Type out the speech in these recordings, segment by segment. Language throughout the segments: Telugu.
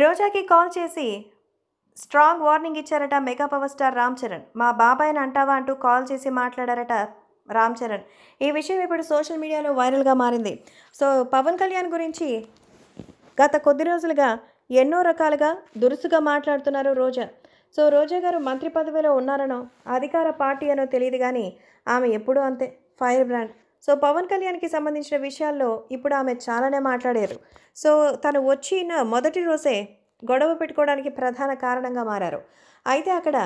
రోజాకి కాల్ చేసి స్ట్రాంగ్ వార్నింగ్ ఇచ్చారట mega power star Ram Charan మా బాబాయ్ని అంటావా అంటూ కాల్ చేసి మాట్లాడారట రామ్ చరణ్ ఈ విషయం ఇప్పుడు సోషల్ మీడియాలో వైరల్గా మారింది సో పవన్ కళ్యాణ్ గురించి గత కొద్ది రోజులుగా ఎన్నో రకాలుగా దురుసుగా మాట్లాడుతున్నారు రోజా సో రోజా గారు మంత్రి పదవిలో ఉన్నారనో అధికార పార్టీ అనో తెలియదు కానీ ఆమె ఎప్పుడూ అంతే ఫైర్ బ్రాండ్ సో పవన్ కళ్యాణ్కి సంబంధించిన విషయాల్లో ఇప్పుడు ఆమె చాలానే మాట్లాడారు సో తను వచ్చిన మొదటి రోజే గొడవ పెట్టుకోవడానికి ప్రధాన కారణంగా మారారు అయితే అక్కడ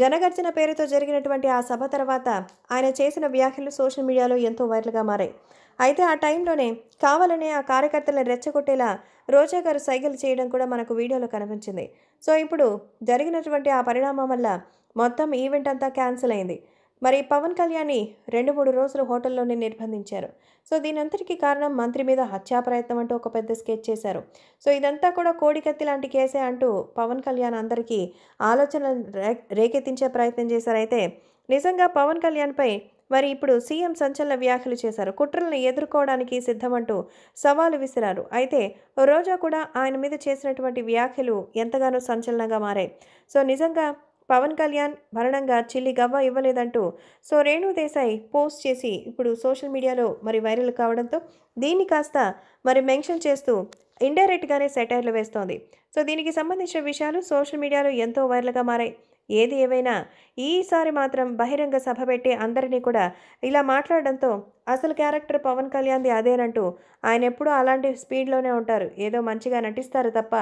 జనగర్జన పేరుతో జరిగినటువంటి ఆ సభ తర్వాత ఆయన చేసిన వ్యాఖ్యలు సోషల్ మీడియాలో ఎంతో వైరల్గా మారాయి అయితే ఆ టైంలోనే కావాలనే ఆ కార్యకర్తలను రెచ్చగొట్టేలా రోజా గారు సైకిల్ చేయడం కూడా మనకు వీడియోలో కనిపించింది సో ఇప్పుడు జరిగినటువంటి ఆ పరిణామం వల్ల మొత్తం ఈవెంట్ అంతా క్యాన్సిల్ అయింది మరి పవన్ కళ్యాణ్ని రెండు మూడు రోజులు హోటల్లోనే నిర్బంధించారు సో దీనంతటికీ కారణం మంత్రి మీద హత్యా ప్రయత్నం అంటూ ఒక పెద్ద స్కెచ్ చేశారు సో ఇదంతా కూడా కోడికత్తి లాంటి కేసే అంటూ పవన్ కళ్యాణ్ అందరికీ ఆలోచన రేకెత్తించే ప్రయత్నం చేశారైతే నిజంగా పవన్ కళ్యాణ్పై మరి ఇప్పుడు సీఎం సంచలన వ్యాఖ్యలు చేశారు కుట్రలను ఎదుర్కోవడానికి సిద్ధమంటూ సవాలు విసిరారు అయితే రోజా కూడా ఆయన మీద చేసినటువంటి వ్యాఖ్యలు ఎంతగానో సంచలనంగా మారాయి సో నిజంగా పవన్ కళ్యాణ్ మరణంగా చిల్లి గవ్వ ఇవ్వలేదంటూ సో రేణు దేశాయ్ పోస్ట్ చేసి ఇప్పుడు సోషల్ మీడియాలో మరి వైరల్ కావడంతో దీన్ని కాస్త మరి మెన్షన్ చేస్తూ ఇండైరెక్ట్గానే సెటైర్లు వేస్తోంది సో దీనికి సంబంధించిన విషయాలు సోషల్ మీడియాలో ఎంతో వైరల్గా మారాయి ఏది ఏమైనా ఈసారి మాత్రం బహిరంగ సభ పెట్టి అందరినీ కూడా ఇలా మాట్లాడడంతో అసలు క్యారెక్టర్ పవన్ కళ్యాణ్ది అదేనంటూ ఆయన ఎప్పుడూ అలాంటి స్పీడ్లోనే ఉంటారు ఏదో మంచిగా నటిస్తారు తప్ప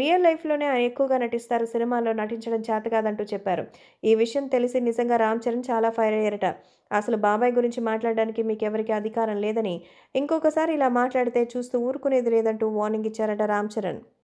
రియల్ లైఫ్లోనే ఆయన ఎక్కువగా నటిస్తారు సినిమాల్లో నటించడం చేత కాదంటూ చెప్పారు ఈ విషయం తెలిసి నిజంగా రామ్ చరణ్ చాలా ఫైర్ అయ్యారట అసలు బాబాయ్ గురించి మాట్లాడడానికి మీకు ఎవరికి అధికారం లేదని ఇంకొకసారి ఇలా మాట్లాడితే చూస్తూ ఊరుకునేది లేదంటూ వార్నింగ్ ఇచ్చారట రామ్ చరణ్